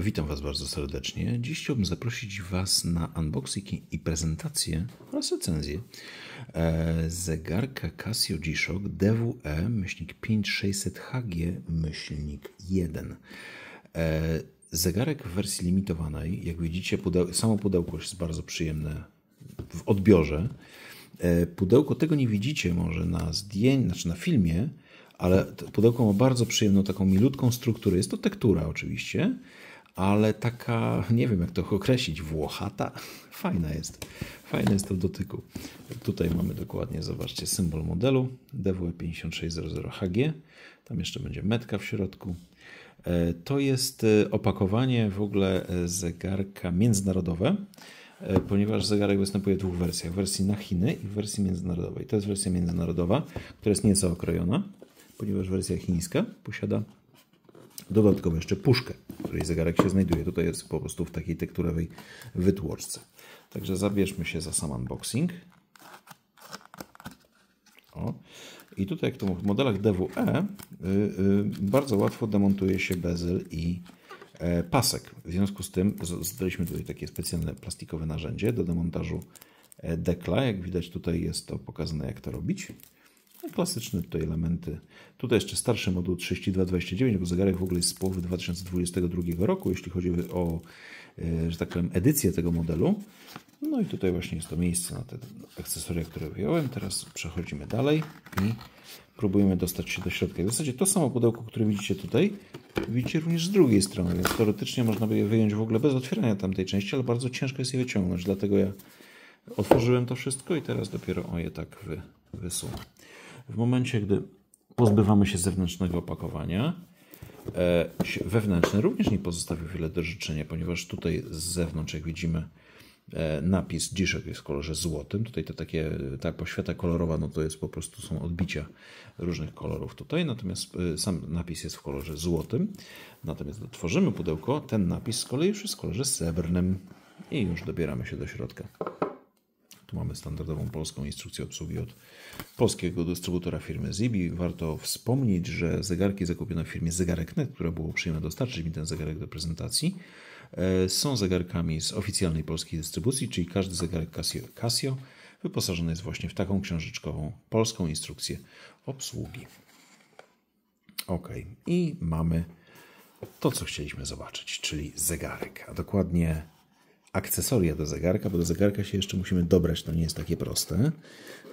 Witam Was bardzo serdecznie. Dziś chciałbym zaprosić Was na unboxing i prezentację oraz recenzję e, zegarka Casio G-Shock DWE-5600HG-1. E, zegarek w wersji limitowanej, jak widzicie, samo pudełko jest bardzo przyjemne w odbiorze. E, pudełko tego nie widzicie może na zdjęciu, znaczy na filmie, ale pudełko ma bardzo przyjemną, taką milutką strukturę. Jest to tektura oczywiście, ale taka, nie wiem jak to określić, włochata. Fajna jest, fajne jest to w dotyku. Tutaj mamy dokładnie, zobaczcie, symbol modelu DW5600HG. Tam jeszcze będzie metka w środku. E, to jest e, opakowanie w ogóle e, zegarka międzynarodowe, ponieważ zegarek występuje w dwóch wersjach. W wersji na Chiny i w wersji międzynarodowej. To jest wersja międzynarodowa, która jest nieco okrojona, ponieważ wersja chińska posiada dodatkowo jeszcze puszkę, w której zegarek się znajduje. Tutaj jest po prostu w takiej tekturowej wytłoczce. Także zabierzmy się za sam unboxing. O. I tutaj, jak to w modelach DWE, yy, bardzo łatwo demontuje się bezel i e, pasek. W związku z tym zdaliśmy tutaj takie specjalne plastikowe narzędzie do demontażu e, dekla. Jak widać, tutaj jest to pokazane, jak to robić klasyczne tutaj elementy. Tutaj jeszcze starszy moduł 3229, bo zegarek w ogóle jest z połowy 2022 roku, jeśli chodzi o, e, że tak powiem, edycję tego modelu. No i tutaj właśnie jest to miejsce na te akcesoria, które wyjąłem. Teraz przechodzimy dalej i próbujemy dostać się do środka. w zasadzie to samo pudełko, które widzicie tutaj, widzicie również z drugiej strony, więc teoretycznie można by je wyjąć w ogóle bez otwierania tamtej części, ale bardzo ciężko jest je wyciągnąć, dlatego ja otworzyłem to wszystko i teraz dopiero o je tak wy, wysunę. W momencie, gdy pozbywamy się zewnętrznego opakowania, e, wewnętrzny również nie pozostawił wiele do życzenia, ponieważ tutaj z zewnątrz, jak widzimy, e, napis Dziszek jest w kolorze złotym. Tutaj to takie, ta poświata kolorowa, no to jest po prostu są odbicia różnych kolorów tutaj, natomiast e, sam napis jest w kolorze złotym. Natomiast otworzymy pudełko, ten napis z kolei już jest w kolorze srebrnym i już dobieramy się do środka. Tu mamy standardową polską instrukcję obsługi od polskiego dystrybutora firmy Zibi. Warto wspomnieć, że zegarki zakupione w firmie Zegarek.net, które było przyjemne dostarczyć mi ten zegarek do prezentacji, e, są zegarkami z oficjalnej polskiej dystrybucji, czyli każdy zegarek Casio, Casio wyposażony jest właśnie w taką książeczkową polską instrukcję obsługi. Ok, i mamy to, co chcieliśmy zobaczyć, czyli zegarek, a dokładnie akcesoria do zegarka, bo do zegarka się jeszcze musimy dobrać, to nie jest takie proste,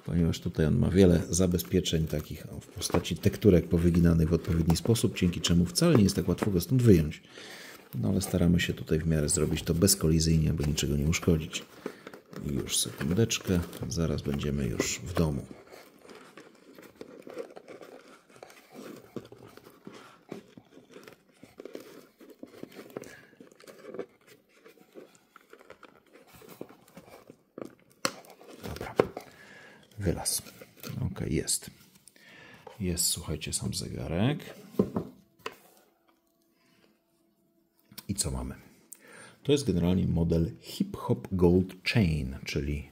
ponieważ tutaj on ma wiele zabezpieczeń takich w postaci tekturek powyginanych w odpowiedni sposób, dzięki czemu wcale nie jest tak łatwo go stąd wyjąć. No ale staramy się tutaj w miarę zrobić to bezkolizyjnie, aby niczego nie uszkodzić. I już sekundeczkę, zaraz będziemy już w domu. jest. Jest, słuchajcie, sam zegarek. I co mamy? To jest generalnie model Hip Hop Gold Chain, czyli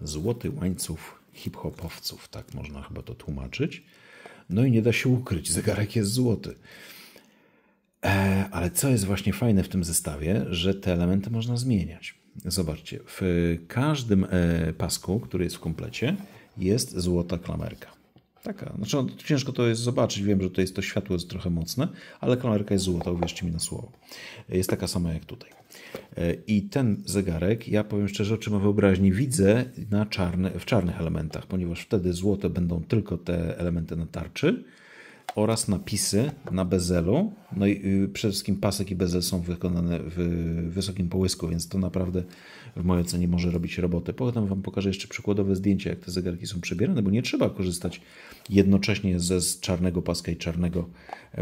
złoty łańcuch hip-hopowców, tak można chyba to tłumaczyć. No i nie da się ukryć, zegarek jest złoty. E, ale co jest właśnie fajne w tym zestawie, że te elementy można zmieniać. Zobaczcie, w każdym e, pasku, który jest w komplecie, jest złota klamerka. Taka, znaczy no, ciężko to jest zobaczyć, wiem, że to jest to światło jest trochę mocne, ale klamerka jest złota, uwierzcie mi na słowo. Jest taka sama jak tutaj. E, I ten zegarek, ja powiem szczerze, oczyma wyobraźni widzę na czarny, w czarnych elementach, ponieważ wtedy złote będą tylko te elementy na tarczy, oraz napisy na bezelu. No i y, przede wszystkim pasek i bezel są wykonane w wysokim połysku, więc to naprawdę w mojej ocenie może robić robotę. Potem Wam pokażę jeszcze przykładowe zdjęcie, jak te zegarki są przebierane, bo nie trzeba korzystać jednocześnie ze z czarnego paska i czarnego,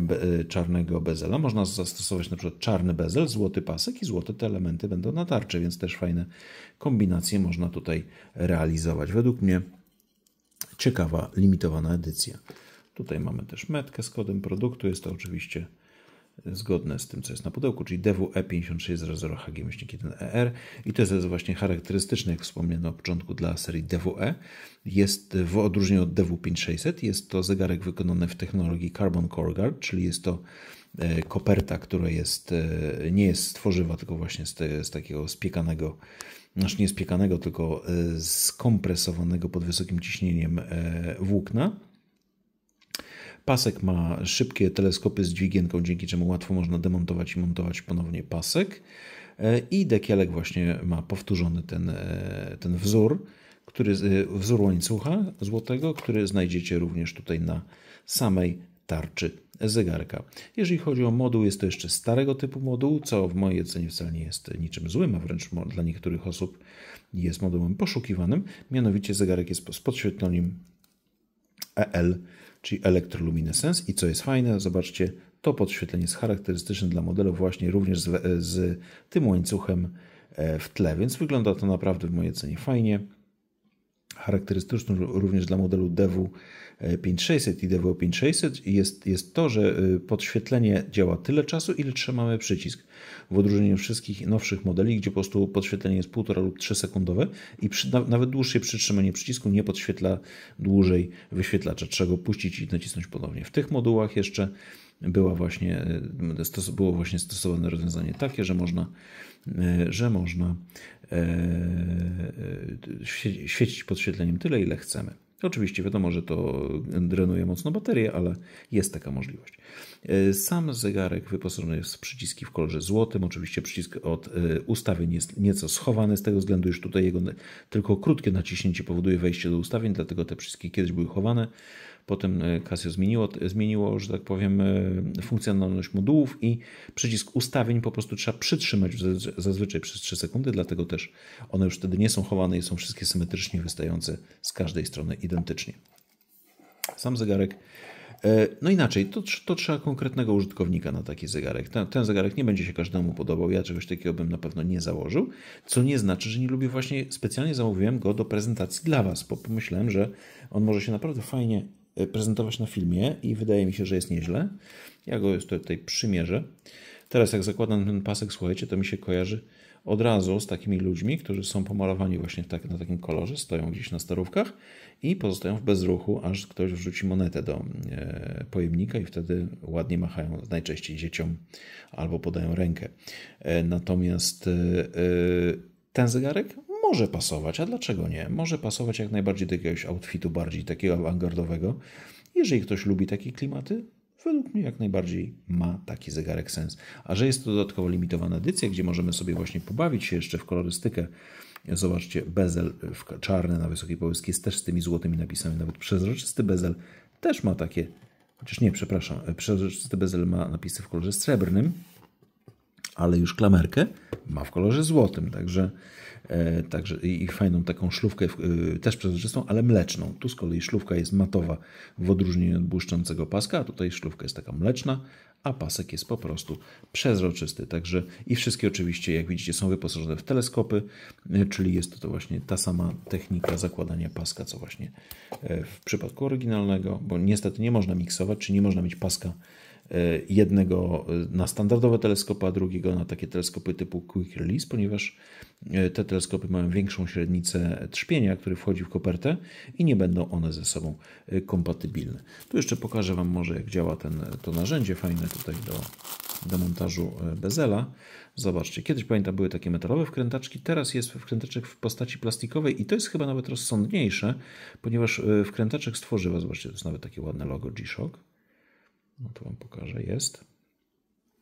be, y, czarnego bezela. Można zastosować na przykład czarny bezel, złoty pasek i złote te elementy będą na tarczy, więc też fajne kombinacje można tutaj realizować. Według mnie ciekawa, limitowana edycja. Tutaj mamy też metkę z kodem produktu. Jest to oczywiście zgodne z tym, co jest na pudełku, czyli DWE5600HG-1ER e i to jest właśnie charakterystyczne, jak wspomniałem na początku, dla serii DWE. Jest w odróżnieniu od DW5600, jest to zegarek wykonany w technologii Carbon Core Guard, czyli jest to e, koperta, która jest, e, nie jest stworzywa, tworzywa, tylko właśnie z, te, z takiego spiekanego, znaczy nie spiekanego, tylko skompresowanego pod wysokim ciśnieniem włókna Pasek ma szybkie teleskopy z dźwigienką, dzięki czemu łatwo można demontować i montować ponownie pasek. E, I dekielek właśnie ma powtórzony ten, e, ten wzór, który, e, wzór łańcucha złotego, który znajdziecie również tutaj na samej tarczy zegarka. Jeżeli chodzi o moduł, jest to jeszcze starego typu moduł, co w mojej ocenie wcale nie jest niczym złym, a wręcz dla niektórych osób jest modułem poszukiwanym. Mianowicie zegarek jest z podświetleniem EL czyli elektroluminescence. I co jest fajne, zobaczcie, to podświetlenie jest charakterystyczne dla modelu właśnie również z, z tym łańcuchem e, w tle, więc wygląda to naprawdę w mojej ocenie fajnie charakterystyczną również dla modelu DW5600 e, i DW5600 jest, jest to, że e, podświetlenie działa tyle czasu, ile trzymamy przycisk. W odróżnieniu od wszystkich nowszych modeli, gdzie po prostu podświetlenie jest 1,5 lub 3 sekundowe i przy, nawet dłuższe przytrzymanie przycisku nie podświetla dłużej wyświetlacza. Trzeba go puścić i nacisnąć ponownie. W tych modułach jeszcze była właśnie, e, było właśnie stosowane rozwiązanie takie, że można, e, że można e, świecić podświetleniem tyle, ile chcemy. Oczywiście wiadomo, że to drenuje mocno baterię, ale jest taka możliwość. Sam zegarek wyposażony jest w przyciski w kolorze złotym. Oczywiście przycisk od ustawień jest nieco schowany, z tego względu już tutaj jego tylko krótkie naciśnięcie powoduje wejście do ustawień, dlatego te przyciski kiedyś były chowane. Potem e, Casio zmieniło, zmieniło, że tak powiem, e, funkcjonalność modułów i przycisk ustawień po prostu trzeba przytrzymać zazwyczaj przez 3 sekundy, dlatego też one już wtedy nie są chowane i są wszystkie symetrycznie wystające z każdej strony identycznie. Sam zegarek e, no inaczej, to, to, trzeba konkretnego użytkownika na taki zegarek. Ten, ten, zegarek nie będzie się każdemu podobał, ja czegoś takiego bym na pewno nie założył, co nie znaczy, że nie lubię właśnie, specjalnie zamówiłem go do prezentacji dla Was, bo pomyślałem, że on może się naprawdę fajnie Y, prezentować na filmie i wydaje mi się, że jest nieźle. Ja go jest tutaj przymierzę. Teraz jak zakładam ten pasek, słuchajcie, to mi się kojarzy od razu z takimi ludźmi, którzy są pomalowani właśnie tak, na takim kolorze, stoją gdzieś na starówkach i pozostają w bezruchu, aż ktoś wrzuci monetę do e, pojemnika i wtedy ładnie machają najczęściej dzieciom albo podają rękę. E, natomiast e, e ten zegarek może pasować, a dlaczego nie? Może pasować jak najbardziej do jakiegoś outfitu bardziej takiego awangardowego. Jeżeli ktoś lubi takie klimaty, według mnie jak najbardziej ma taki zegarek sens. A że jest to dodatkowo limitowana edycja, gdzie możemy sobie właśnie pobawić się jeszcze w kolorystykę. Zobaczcie, bezel czarny na wysokiej połyski jest też z tymi złotymi napisami, nawet przezroczysty bezel też ma takie, chociaż nie, przepraszam, e, przezroczysty bezel ma napisy w kolorze srebrnym, ale już klamerkę ma w kolorze złotym, także, e, także i, i fajną taką szlufkę e, też przezroczystą, ale mleczną. Tu z kolei szlufka jest matowa w odróżnieniu od błyszczącego paska, a tutaj szlufka jest taka mleczna, a pasek jest po prostu przezroczysty. Także i wszystkie oczywiście, jak widzicie, są wyposażone w teleskopy, e, czyli jest to właśnie ta sama technika zakładania paska, co właśnie e, w przypadku oryginalnego, bo niestety nie można miksować, czy nie można mieć paska E, jednego e, na standardowe teleskopy, a drugiego na takie teleskopy typu quick release, ponieważ e, te teleskopy mają większą średnicę trzpienia, który wchodzi w kopertę i nie będą one ze sobą kompatybilne. Tu jeszcze pokażę Wam może jak działa ten, to narzędzie fajne tutaj do, do montażu bezela. Zobaczcie, kiedyś pamiętam były takie metalowe wkrętaczki, teraz jest wkrętaczek w postaci plastikowej i to jest chyba nawet rozsądniejsze, ponieważ wkrętaczek stworzyła, zobaczcie, to jest nawet takie ładne logo G-Shock no to Wam pokażę. Jest.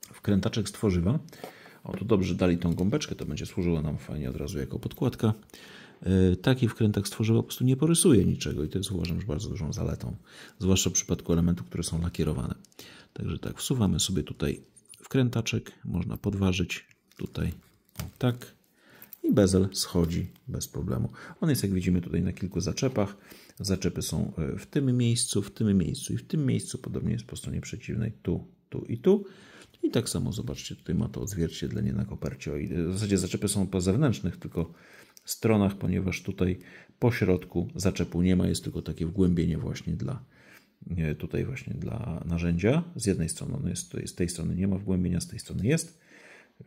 Wkrętaczek z tworzywa. O, to dobrze dali tą gąbeczkę, to będzie służyło nam fajnie od razu jako podkładka. E, taki wkrętak z tworzywa po prostu nie porysuje niczego i to jest uważam, że bardzo dużą zaletą. Zwłaszcza w przypadku elementów, które są lakierowane. Także tak, wsuwamy sobie tutaj wkrętaczek, można podważyć tutaj tak i bezel schodzi bez problemu. On jest, jak widzimy, tutaj na kilku zaczepach. Zaczepy są e, w tym miejscu, w tym miejscu i w tym miejscu. Podobnie jest po stronie przeciwnej tu, tu i tu. I tak samo zobaczcie, tutaj ma to odzwierciedlenie na kopercie. E, w zasadzie zaczepy są po zewnętrznych tylko stronach, ponieważ tutaj po środku zaczepu nie ma, jest tylko takie wgłębienie właśnie dla e, tutaj właśnie dla narzędzia. Z jednej strony ono jest, z tej strony nie ma wgłębienia, z tej strony jest,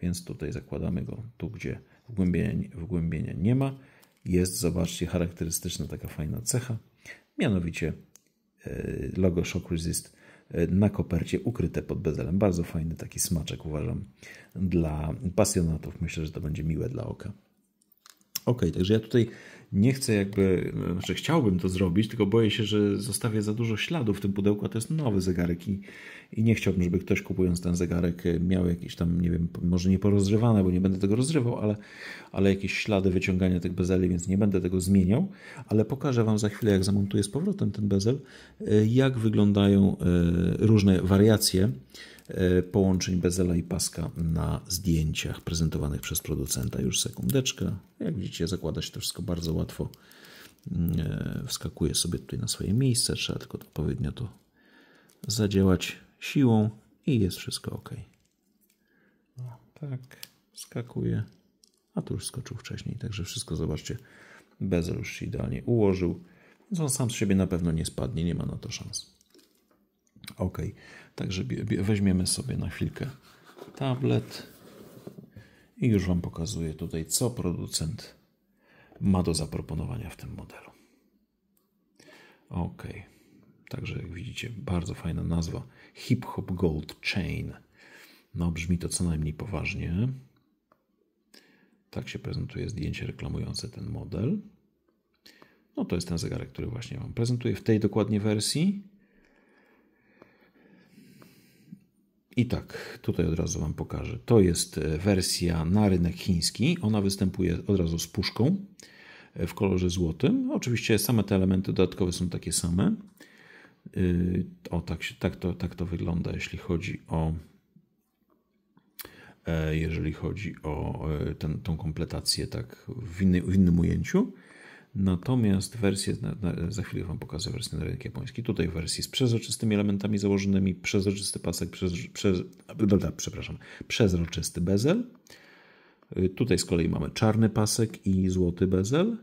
więc tutaj zakładamy go tu, gdzie wgłębienia, wgłębienia nie ma jest, zobaczcie, charakterystyczna taka fajna cecha, mianowicie e, logo Shock Resist e, na kopercie ukryte pod bezelem. Bardzo fajny taki smaczek uważam dla pasjonatów. Myślę, że to będzie miłe dla oka. Okej, okay, także ja tutaj nie chcę jakby, znaczy chciałbym to zrobić, tylko boję się, że zostawię za dużo śladów w tym pudełku, a to jest nowy zegarek i, i nie chciałbym, żeby ktoś kupując ten zegarek e, miał jakieś tam, nie wiem, może nie porozrywane, bo nie będę tego rozrywał, ale, ale jakieś ślady wyciągania tych bezeli, więc nie będę tego zmieniał, ale pokażę Wam za chwilę, jak zamontuję z powrotem ten bezel, e, jak wyglądają e, różne wariacje E, połączeń Bezela i Paska na zdjęciach prezentowanych przez producenta. Już sekundeczkę. Jak widzicie, zakłada się to wszystko bardzo łatwo. Mm, e, wskakuje sobie tutaj na swoje miejsce. Trzeba tylko odpowiednio to zadziałać siłą i jest wszystko ok. No, tak, skakuje. A tu już skoczył wcześniej, także wszystko zobaczcie. Bezel już się idealnie ułożył. Więc on sam z siebie na pewno nie spadnie, nie ma na to szans. Ok, także weźmiemy sobie na chwilkę tablet i już Wam pokazuję tutaj, co producent ma do zaproponowania w tym modelu. Ok, także jak widzicie, bardzo fajna nazwa Hip Hop Gold Chain. No, brzmi to co najmniej poważnie. Tak się prezentuje zdjęcie reklamujące ten model. No to jest ten zegarek, który właśnie Wam prezentuję w tej dokładnie wersji. I tak, tutaj od razu Wam pokażę. To jest e, wersja na rynek chiński. Ona występuje od razu z puszką e, w kolorze złotym. Oczywiście same te elementy dodatkowe są takie same. E, o, tak, tak, to, tak to wygląda, jeśli chodzi o jeżeli chodzi o tę kompletację tak w, inny, w innym ujęciu. Natomiast wersję, za chwilę Wam pokażę wersję na rynek japoński. Tutaj w wersji z przezroczystymi elementami założonymi, przezroczysty pasek, przepraszam, przezroczysty bezel. Y, tutaj z kolei mamy czarny pasek i złoty bezel.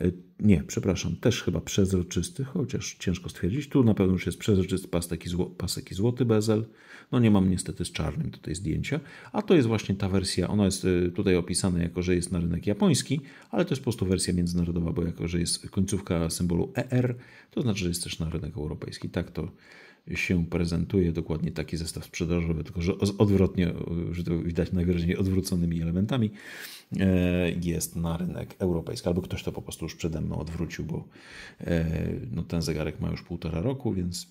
E, nie, przepraszam, też chyba przezroczysty, chociaż ciężko stwierdzić. Tu na pewno już jest przezroczysty pasek i, zło, złoty bezel. No nie mam niestety z czarnym tutaj zdjęcia. A to jest właśnie ta wersja, ona jest e, tutaj opisana jako, że jest na rynek japoński, ale to jest po prostu wersja międzynarodowa, bo jako, że jest końcówka symbolu ER, to znaczy, że jest też na rynek europejski. Tak to się prezentuje dokładnie taki zestaw sprzedażowy, tylko że odwrotnie, że to widać najwyraźniej odwróconymi elementami, e, jest na rynek europejski. Albo ktoś to po prostu już przede mną odwrócił, bo e, no, ten zegarek ma już półtora roku, więc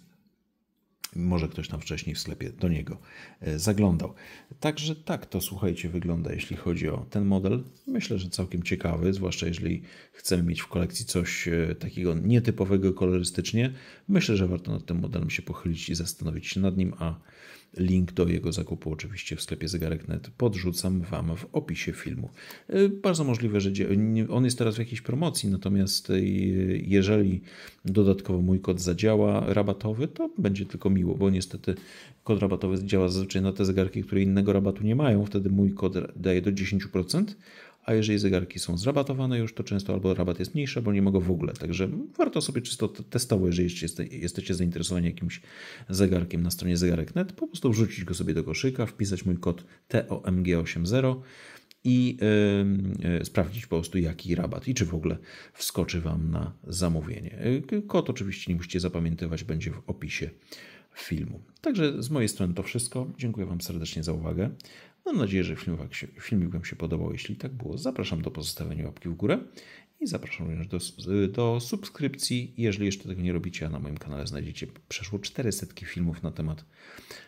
może ktoś tam wcześniej w sklepie do niego e, zaglądał. Także tak to słuchajcie, wygląda, jeśli chodzi o ten model. Myślę, że całkiem ciekawy, zwłaszcza jeżeli chcemy mieć w kolekcji coś e, takiego nietypowego kolorystycznie. Myślę, że warto nad tym modelem się pochylić i zastanowić się nad nim, a Link do jego zakupu oczywiście w sklepie zegarek.net podrzucam Wam w opisie filmu. E, bardzo możliwe, że on jest teraz w jakiejś promocji, natomiast e, jeżeli dodatkowo mój kod zadziała rabatowy, to będzie tylko miło, bo niestety kod rabatowy działa zazwyczaj na te zegarki, które innego rabatu nie mają. Wtedy mój kod daje do 10%, a jeżeli zegarki są zrabatowane już, to często albo rabat jest mniejszy, albo nie mogę w ogóle. Także warto sobie czysto testowo, jeżeli jesteście zainteresowani jakimś zegarkiem na stronie zegarek.net, po prostu wrzucić go sobie do koszyka, wpisać mój kod TOMG80 i yy, yy, sprawdzić po prostu jaki rabat i czy w ogóle wskoczy Wam na zamówienie. Kod oczywiście nie musicie zapamiętywać, będzie w opisie filmu. Także z mojej strony to wszystko. Dziękuję Wam serdecznie za uwagę. Mam nadzieję, że filmik Wam się podobał. Jeśli tak było, zapraszam do pozostawienia łapki w górę i zapraszam również do, do subskrypcji. Jeżeli jeszcze tego nie robicie, A na moim kanale znajdziecie przeszło 400 filmów na temat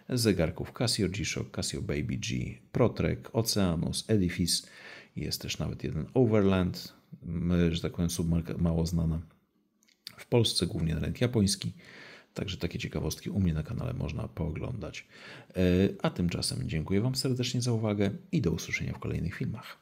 zegarków Casio G-Shock, Casio Baby G, Protrek, Oceanus, Edifice. Jest też nawet jeden Overland, że tak powiem submarka mało znana. W Polsce głównie na rynek japoński. Także takie ciekawostki u mnie na kanale można pooglądać. E, a tymczasem dziękuję Wam serdecznie za uwagę i do usłyszenia w kolejnych filmach.